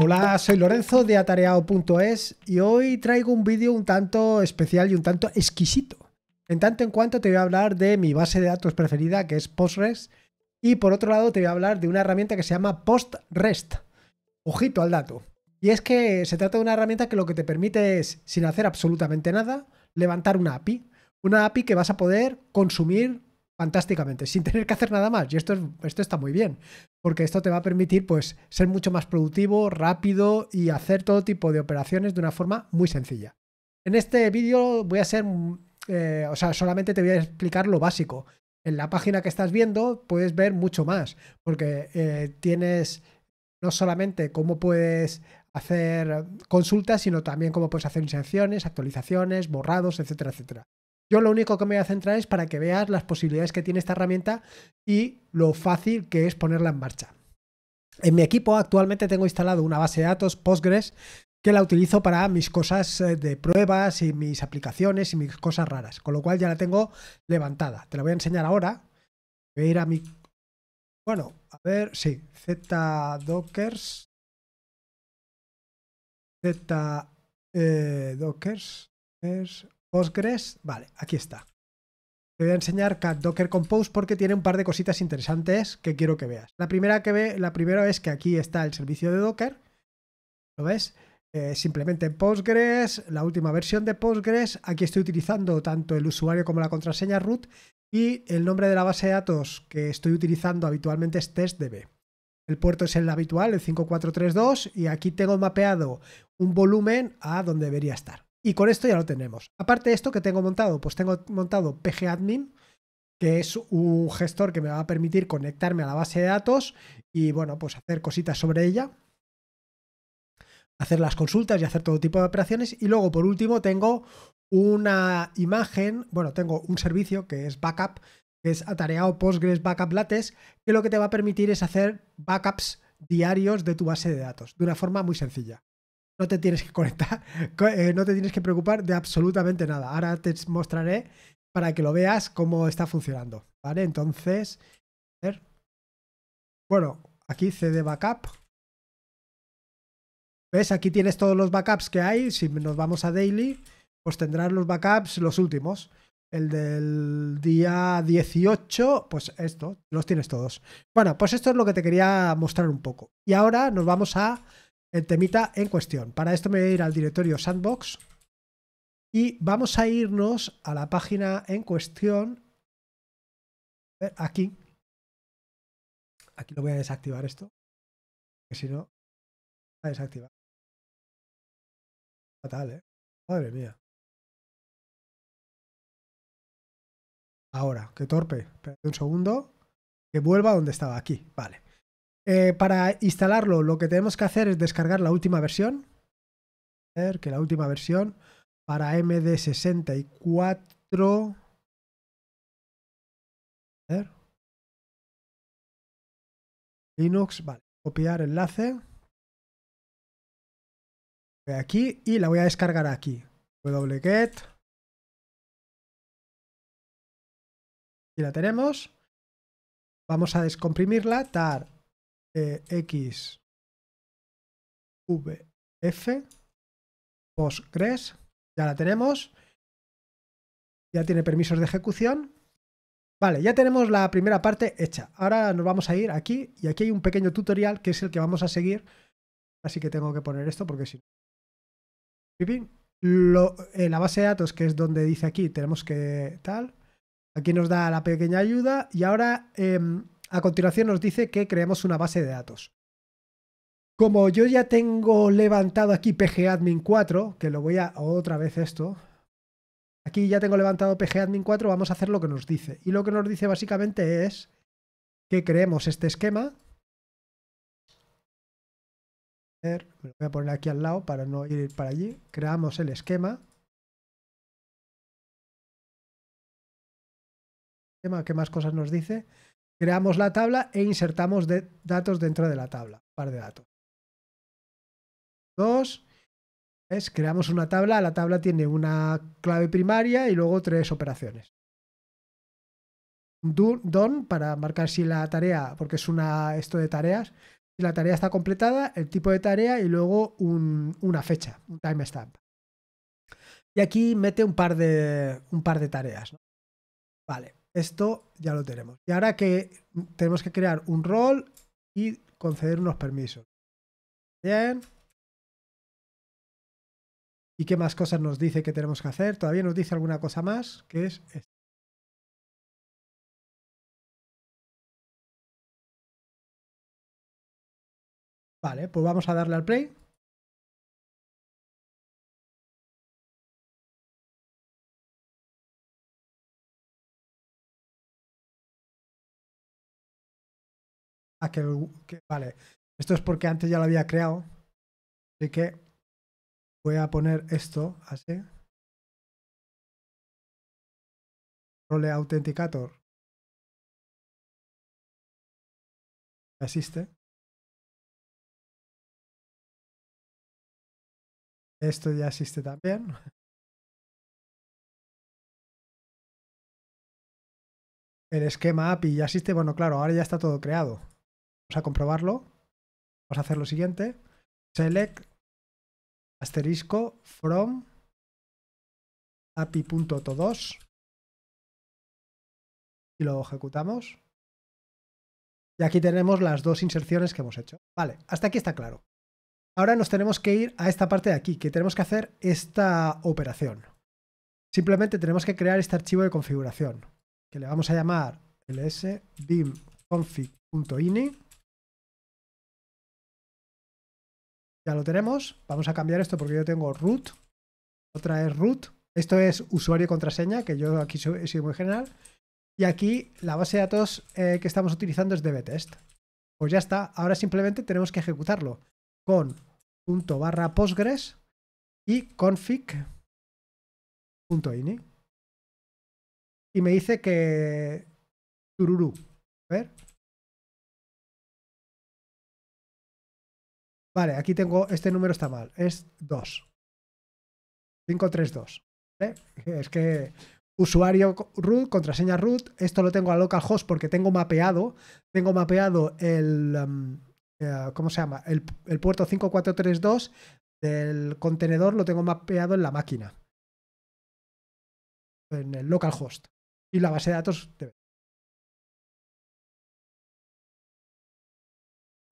Hola, soy Lorenzo de atareado.es y hoy traigo un vídeo un tanto especial y un tanto exquisito. En tanto en cuanto te voy a hablar de mi base de datos preferida que es Postgres y por otro lado te voy a hablar de una herramienta que se llama PostRest. Ojito al dato. Y es que se trata de una herramienta que lo que te permite es, sin hacer absolutamente nada, levantar una API. Una API que vas a poder consumir fantásticamente, sin tener que hacer nada más. Y esto, esto está muy bien porque esto te va a permitir pues ser mucho más productivo, rápido y hacer todo tipo de operaciones de una forma muy sencilla. En este vídeo voy a ser, eh, o sea, solamente te voy a explicar lo básico. En la página que estás viendo puedes ver mucho más, porque eh, tienes no solamente cómo puedes hacer consultas, sino también cómo puedes hacer inserciones, actualizaciones, borrados, etcétera, etcétera. Yo lo único que me voy a centrar es para que veas las posibilidades que tiene esta herramienta y lo fácil que es ponerla en marcha. En mi equipo actualmente tengo instalado una base de datos Postgres que la utilizo para mis cosas eh, de pruebas y mis aplicaciones y mis cosas raras, con lo cual ya la tengo levantada. Te la voy a enseñar ahora. Voy a ir a mi... Bueno, a ver, sí, zdockers. ZDockers. Postgres, vale, aquí está. Te voy a enseñar Cat Docker Compose porque tiene un par de cositas interesantes que quiero que veas. La primera, que ve, la primera es que aquí está el servicio de Docker. ¿Lo ves? Eh, simplemente Postgres, la última versión de Postgres. Aquí estoy utilizando tanto el usuario como la contraseña root. Y el nombre de la base de datos que estoy utilizando habitualmente es testdb. El puerto es el habitual, el 5432. Y aquí tengo mapeado un volumen a donde debería estar y con esto ya lo tenemos. Aparte de esto que tengo montado, pues tengo montado pgadmin, que es un gestor que me va a permitir conectarme a la base de datos y bueno, pues hacer cositas sobre ella, hacer las consultas y hacer todo tipo de operaciones. Y luego, por último, tengo una imagen, bueno, tengo un servicio que es backup, que es atareado Postgres Backup Lattes, que lo que te va a permitir es hacer backups diarios de tu base de datos, de una forma muy sencilla no te tienes que conectar, eh, no te tienes que preocupar de absolutamente nada. Ahora te mostraré para que lo veas cómo está funcionando, ¿vale? Entonces, a ver. Bueno, aquí CD backup. ¿Ves? Aquí tienes todos los backups que hay. Si nos vamos a daily, pues tendrás los backups los últimos. El del día 18, pues esto, los tienes todos. Bueno, pues esto es lo que te quería mostrar un poco. Y ahora nos vamos a el temita en cuestión. Para esto me voy a ir al directorio Sandbox y vamos a irnos a la página en cuestión. Aquí. Aquí lo voy a desactivar esto. Que si no, a desactivar. Fatal, ¿eh? Madre mía. Ahora, qué torpe. Espera un segundo. Que vuelva donde estaba, aquí. Vale. Eh, para instalarlo, lo que tenemos que hacer es descargar la última versión. A ver, que la última versión para MD64. A ver. Linux, vale. Copiar enlace. aquí y la voy a descargar aquí. wget. Y la tenemos. Vamos a descomprimirla. Tar eh, X Postgres. Ya la tenemos. Ya tiene permisos de ejecución. Vale, ya tenemos la primera parte hecha. Ahora nos vamos a ir aquí y aquí hay un pequeño tutorial que es el que vamos a seguir. Así que tengo que poner esto porque si no... Lo, eh, la base de datos, que es donde dice aquí, tenemos que tal. Aquí nos da la pequeña ayuda y ahora... Em, a continuación nos dice que creemos una base de datos. Como yo ya tengo levantado aquí pgadmin 4, que lo voy a otra vez esto. Aquí ya tengo levantado pgadmin 4, vamos a hacer lo que nos dice. Y lo que nos dice básicamente es que creemos este esquema. lo voy a poner aquí al lado para no ir para allí. Creamos el esquema. ¿Qué más cosas nos dice? Creamos la tabla e insertamos datos dentro de la tabla, par de datos. Dos, es creamos una tabla, la tabla tiene una clave primaria y luego tres operaciones. Do, don para marcar si la tarea, porque es una esto de tareas, si la tarea está completada, el tipo de tarea y luego una fecha, un timestamp. Y aquí mete un par de, un par de tareas. Vale. Esto ya lo tenemos. Y ahora que tenemos que crear un rol y conceder unos permisos. Bien. ¿Y qué más cosas nos dice que tenemos que hacer? Todavía nos dice alguna cosa más, que es esto. Vale, pues vamos a darle al play. Ah, que, Vale, esto es porque antes ya lo había creado. Así que voy a poner esto así. Role Authenticator. Existe. Esto ya existe también. El esquema API ya existe. Bueno, claro, ahora ya está todo creado. Vamos a comprobarlo. Vamos a hacer lo siguiente. Select asterisco from api.to2 y lo ejecutamos. Y aquí tenemos las dos inserciones que hemos hecho. Vale, hasta aquí está claro. Ahora nos tenemos que ir a esta parte de aquí, que tenemos que hacer esta operación. Simplemente tenemos que crear este archivo de configuración, que le vamos a llamar ls Ya lo tenemos. Vamos a cambiar esto porque yo tengo root. Otra es root. Esto es usuario contraseña, que yo aquí he sido muy general. Y aquí la base de datos eh, que estamos utilizando es dbtest. Pues ya está. Ahora simplemente tenemos que ejecutarlo con punto barra postgres y config.ini. Y me dice que... tururu. A ver. Vale, aquí tengo, este número está mal, es 2. 532. Es que usuario root, contraseña root, esto lo tengo a localhost porque tengo mapeado, tengo mapeado el, um, eh, ¿cómo se llama? El, el, puerto 5432 del contenedor lo tengo mapeado en la máquina, en el localhost. Y la base de datos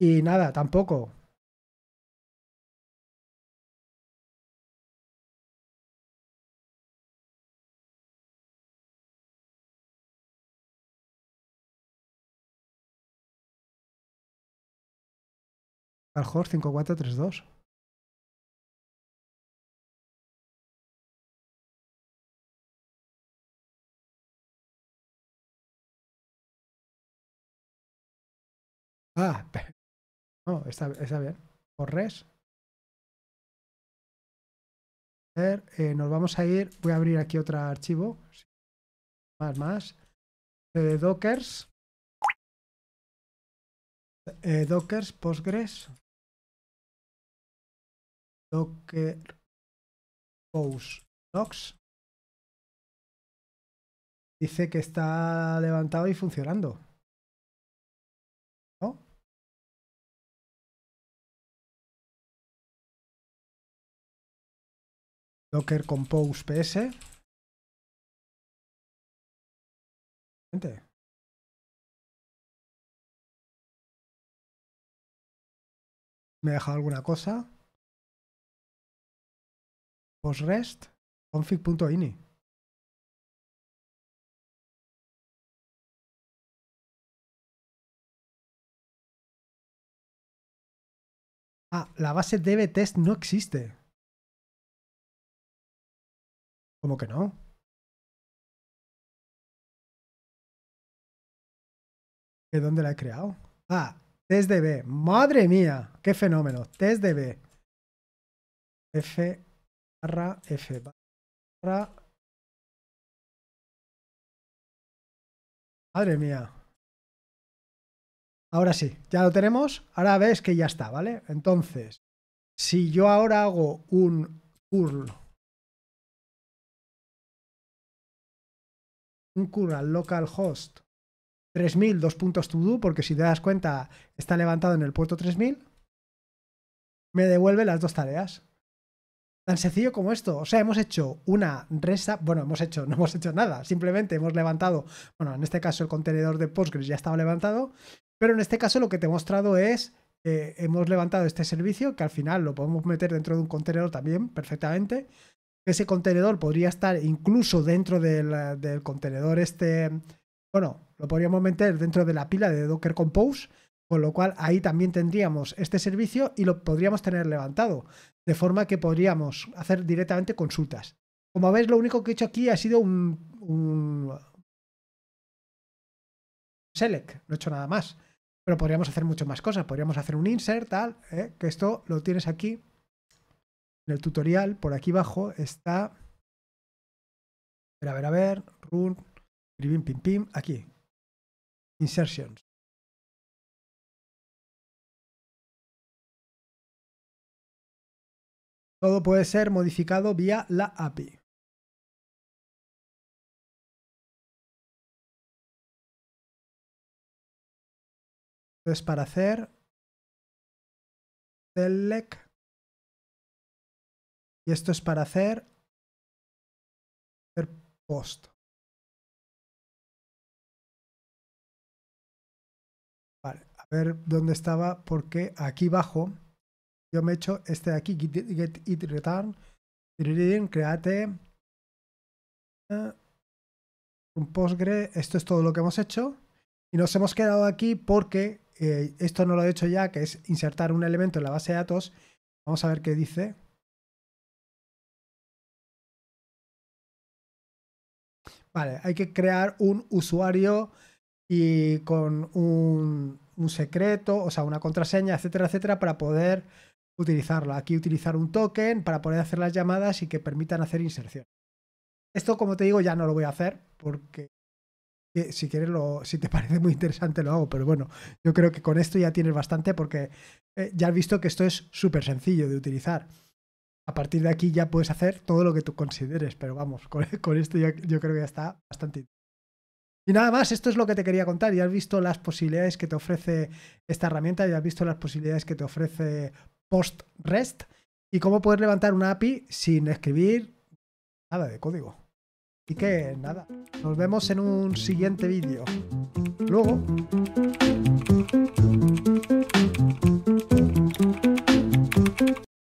Y nada, tampoco. Al 5432. Ah, no, está, está bien. Por res. Eh, nos vamos a ir. Voy a abrir aquí otro archivo. Más, más. de eh, dockers. Eh, dockers, Postgres docker post docs dice que está levantado y funcionando. ¿No? Docker compose ps. Gente. ¿Me dejado alguna cosa? PostRest config.ini. Ah, la base test no existe. ¿Cómo que no? ¿De dónde la he creado? Ah, test Madre mía, qué fenómeno. Test barra F Madre mía. Ahora sí, ya lo tenemos. Ahora ves que ya está, ¿vale? Entonces, si yo ahora hago un curl, un curl al localhost 3000, dos puntos to porque si te das cuenta está levantado en el puerto 3000, me devuelve las dos tareas. Tan sencillo como esto. O sea, hemos hecho una resa. Bueno, hemos hecho, no hemos hecho nada. Simplemente hemos levantado. Bueno, en este caso el contenedor de Postgres ya estaba levantado. Pero en este caso lo que te he mostrado es. que eh, hemos levantado este servicio que al final lo podemos meter dentro de un contenedor también perfectamente. Ese contenedor podría estar incluso dentro del contenedor este. Bueno, lo podríamos meter dentro de la pila de Docker Compose con lo cual ahí también tendríamos este servicio y lo podríamos tener levantado, de forma que podríamos hacer directamente consultas. Como veis, lo único que he hecho aquí ha sido un, select, no he hecho nada más. Pero podríamos hacer mucho más cosas, podríamos hacer un insert, tal, ¿eh? que esto lo tienes aquí en el tutorial, por aquí abajo está... A ver, a ver, a ver, run, pim, pim, aquí. Insertions. Todo puede ser modificado vía la API. Esto es para hacer select y esto es para hacer, hacer post. Vale, a ver dónde estaba porque aquí abajo yo me he hecho este de aquí, get, it return, create eh, un Postgre. Esto es todo lo que hemos hecho. Y nos hemos quedado aquí porque eh, esto no lo he hecho ya, que es insertar un elemento en la base de datos. Vamos a ver qué dice. Vale, hay que crear un usuario y con un, un, secreto, o sea, una contraseña, etcétera, etcétera, para poder utilizarlo. Aquí utilizar un token para poder hacer las llamadas y que permitan hacer inserción. Esto, como te digo, ya no lo voy a hacer porque eh, si quieres, lo, si te parece muy interesante, lo hago. Pero bueno, yo creo que con esto ya tienes bastante porque eh, ya has visto que esto es súper sencillo de utilizar. A partir de aquí ya puedes hacer todo lo que tú consideres, pero vamos, con, esto ya, yo creo que ya está bastante. Y nada más, esto es lo que te quería contar. Ya has visto las posibilidades que te ofrece esta herramienta, ya has visto las posibilidades que te ofrece post-REST y cómo poder levantar una API sin escribir nada de código. Y que nada, nos vemos en un siguiente vídeo. Luego.